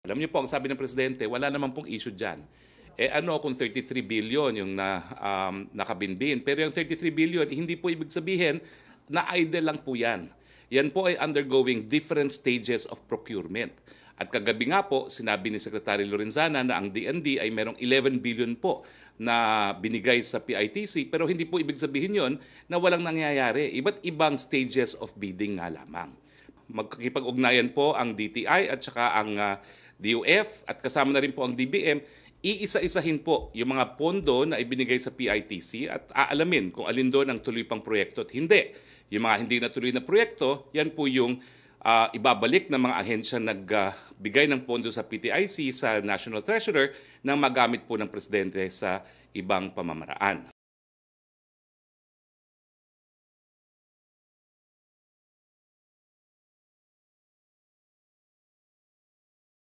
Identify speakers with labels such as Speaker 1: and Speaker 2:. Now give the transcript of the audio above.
Speaker 1: Alam niyo po, ang sabi ng Presidente, wala naman pong issue dyan. Eh ano kung 33 billion yung na, um, nakabinbin? Pero yung 33 billion, hindi po ibig sabihin na idle lang po yan. Yan po ay undergoing different stages of procurement. At kagabi nga po, sinabi ni Secretary Lorenzana na ang DND ay merong 11 billion po na binigay sa PITC pero hindi po ibig sabihin yon na walang nangyayari. Iba't ibang stages of bidding nga lamang magkakipag ugnayan po ang DTI at saka ang uh, ah, DUF at kasama na rin po ang DBM, iisa-isahin po yung mga pondo na ibinigay sa PITC at aalamin kung alin doon ang tuloy pang proyekto at hindi. Yung mga hindi natuloy na proyekto, yan po yung uh, ibabalik ng mga ahensya nagbigay uh, ng pondo sa PTIC sa National Treasurer nang magamit po ng Presidente sa ibang pamamaraan.